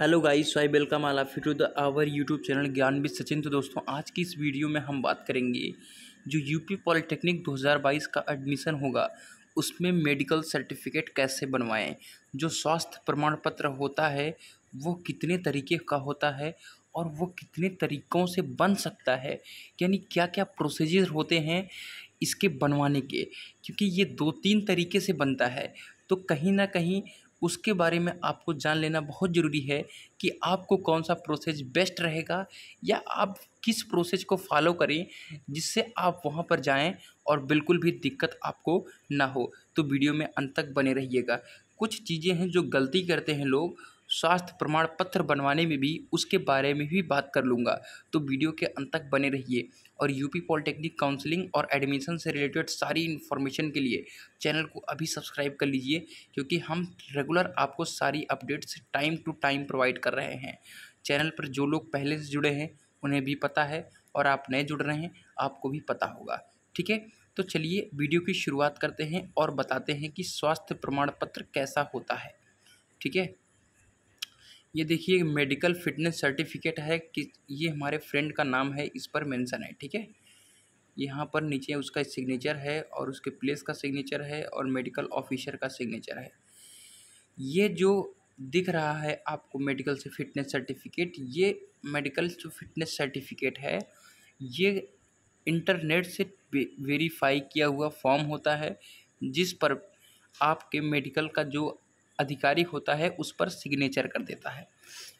hello guys I welcome आला फिर the our YouTube channel ज्ञान भी सचिन तो दोस्तों आज की इस वीडियो में हम बात करेंगे जो यूपी पॉलिटेक्निक 2022 का एडमिशन होगा उसमें मेडिकल सर्टिफिकेट कैसे बनवाएं जो स्वास्थ्य प्रमाण पत्र होता है वो कितने तरीके का होता है और वो कितने तरीक़ों से बन सकता है यानी क्या क्या प्रोसीजर होते हैं इसके बनवाने के क्योंकि ये दो तीन तरीके से बनता है तो कहीं ना कहीं उसके बारे में आपको जान लेना बहुत ज़रूरी है कि आपको कौन सा प्रोसेस बेस्ट रहेगा या आप किस प्रोसेस को फॉलो करें जिससे आप वहाँ पर जाएं और बिल्कुल भी दिक्कत आपको ना हो तो वीडियो में अंत तक बने रहिएगा कुछ चीज़ें हैं जो गलती करते हैं लोग स्वास्थ्य प्रमाण पत्र बनवाने में भी उसके बारे में भी बात कर लूँगा तो वीडियो के अंत तक बने रहिए और यूपी पॉलिटेक्निक काउंसलिंग और एडमिशन से रिलेटेड सारी इन्फॉर्मेशन के लिए चैनल को अभी सब्सक्राइब कर लीजिए क्योंकि हम रेगुलर आपको सारी updates time to time provide कर रहे हैं चैनल पर जो लोग पहले से जुड़े हैं उन्हें भी पता है और आप नए जुड़ रहे हैं आपको भी पता होगा ठीक है तो चलिए वीडियो की शुरुआत करते हैं और बताते हैं कि स्वास्थ्य प्रमाण पत्र कैसा होता है ठीक है ये देखिए मेडिकल फिटनेस सर्टिफिकेट है कि ये हमारे फ्रेंड का नाम है इस पर मेंशन है ठीक है यहाँ पर नीचे उसका सिग्नेचर है और उसके प्लेस का सिग्नेचर है और मेडिकल ऑफिसर का सिग्नेचर है ये जो दिख रहा है आपको मेडिकल से फिटनेस सर्टिफिकेट ये मेडिकल जो फिटनेस सर्टिफिकेट है ये इंटरनेट से वेरीफाई किया हुआ फॉर्म होता है जिस पर आपके मेडिकल का जो अधिकारी होता है उस पर सिग्नेचर कर देता है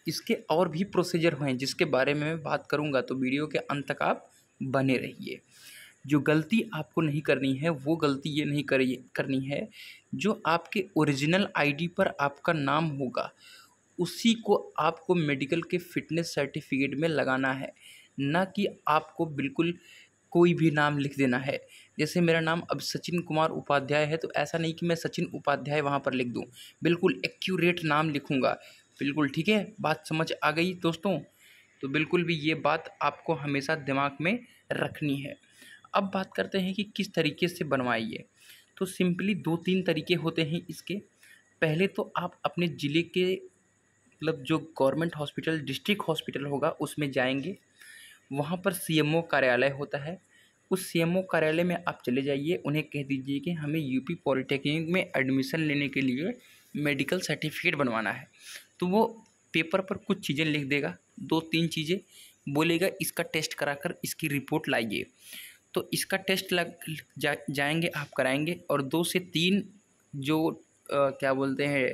इसके और भी प्रोसीजर हुए हैं जिसके बारे में मैं बात करूँगा तो वीडियो के अंत तक आप बने रहिए जो गलती आपको नहीं करनी है वो गलती ये नहीं करिए करनी है जो आपके ओरिजिनल आईडी पर आपका नाम होगा उसी को आपको मेडिकल के फिटनेस सर्टिफिकेट में लगाना है ना कि आपको बिल्कुल कोई भी नाम लिख देना है जैसे मेरा नाम अब सचिन कुमार उपाध्याय है तो ऐसा नहीं कि मैं सचिन उपाध्याय वहाँ पर लिख दूँ बिल्कुल एक्यूरेट नाम लिखूँगा बिल्कुल ठीक है बात समझ आ गई दोस्तों तो बिल्कुल भी ये बात आपको हमेशा दिमाग में रखनी है अब बात करते हैं कि किस तरीके से बनवाइए तो सिंपली दो तीन तरीके होते हैं इसके पहले तो आप अपने ज़िले के मतलब जो गवर्नमेंट हॉस्पिटल डिस्ट्रिक्ट हॉस्पिटल होगा उसमें जाएंगे वहाँ पर सी एम ओ कार्यालय होता है उस सी एम ओ कार्यालय में आप चले जाइए उन्हें कह दीजिए कि हमें यू पॉलिटेक्निक में एडमिशन लेने के लिए मेडिकल सर्टिफिकेट बनवाना है तो वो पेपर पर कुछ चीज़ें लिख देगा दो तीन चीज़ें बोलेगा इसका टेस्ट कराकर इसकी रिपोर्ट लाइए तो इसका टेस्ट लग जा, जाएंगे आप कराएंगे और दो से तीन जो आ, क्या बोलते हैं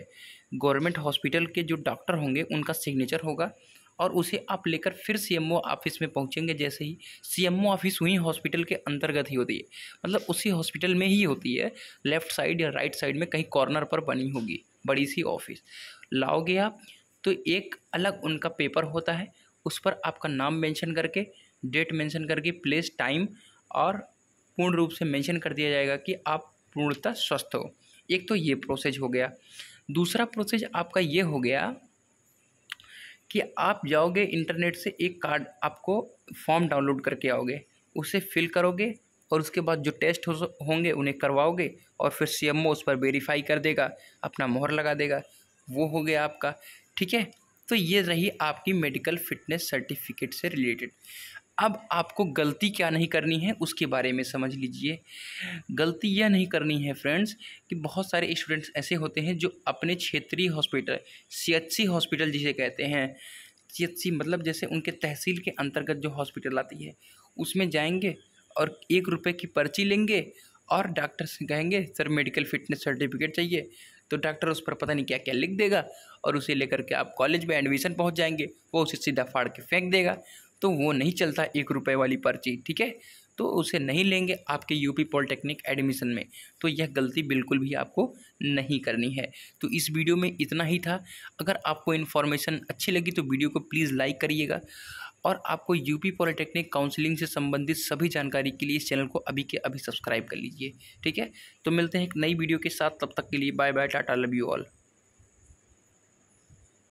गवर्नमेंट हॉस्पिटल के जो डॉक्टर होंगे उनका सिग्नेचर होगा और उसे आप लेकर फिर सी ऑफिस में पहुँचेंगे जैसे ही सी ऑफिस वहीं हॉस्पिटल के अंतर्गत ही होती है मतलब उसी हॉस्पिटल में ही होती है लेफ्ट साइड या राइट साइड में कहीं कॉर्नर पर बनी होगी बड़ी सी ऑफिस लाओगे आप तो एक अलग उनका पेपर होता है उस पर आपका नाम मेंशन करके डेट मेंशन करके प्लेस टाइम और पूर्ण रूप से मेंशन कर दिया जाएगा कि आप पूर्णतः स्वस्थ हो एक तो ये प्रोसेस हो गया दूसरा प्रोसेस आपका ये हो गया कि आप जाओगे इंटरनेट से एक कार्ड आपको फॉर्म डाउनलोड करके आओगे उसे फिल करोगे और उसके बाद जो टेस्ट हो, होंगे उन्हें करवाओगे और फिर सी उस पर वेरीफाई कर देगा अपना मोहर लगा देगा वो हो गया आपका ठीक है तो ये रही आपकी मेडिकल फिटनेस सर्टिफिकेट से रिलेटेड अब आपको गलती क्या नहीं करनी है उसके बारे में समझ लीजिए गलती यह नहीं करनी है फ्रेंड्स कि बहुत सारे स्टूडेंट्स ऐसे होते हैं जो अपने क्षेत्रीय हॉस्पिटल सी हॉस्पिटल जिसे कहते हैं सी मतलब जैसे उनके तहसील के अंतर्गत जो हॉस्पिटल आती है उसमें जाएंगे और एक रुपये की पर्ची लेंगे और डॉक्टर से कहेंगे सर मेडिकल फिटनेस सर्टिफिकेट चाहिए तो डॉक्टर उस पर पता नहीं क्या क्या लिख देगा और उसे लेकर के आप कॉलेज में एडमिशन पहुंच जाएंगे वो उसे सीधा फाड़ के फेंक देगा तो वो नहीं चलता एक रुपये वाली पर्ची ठीक है तो उसे नहीं लेंगे आपके यूपी पॉलिटेक्निक एडमिशन में तो यह गलती बिल्कुल भी आपको नहीं करनी है तो इस वीडियो में इतना ही था अगर आपको इन्फॉर्मेशन अच्छी लगी तो वीडियो को प्लीज़ लाइक करिएगा और आपको यूपी पॉलिटेक्निक काउंसलिंग से संबंधित सभी जानकारी के लिए इस चैनल को अभी के अभी सब्सक्राइब कर लीजिए ठीक है तो मिलते हैं एक नई वीडियो के साथ तब तक के लिए bye bye tata love you all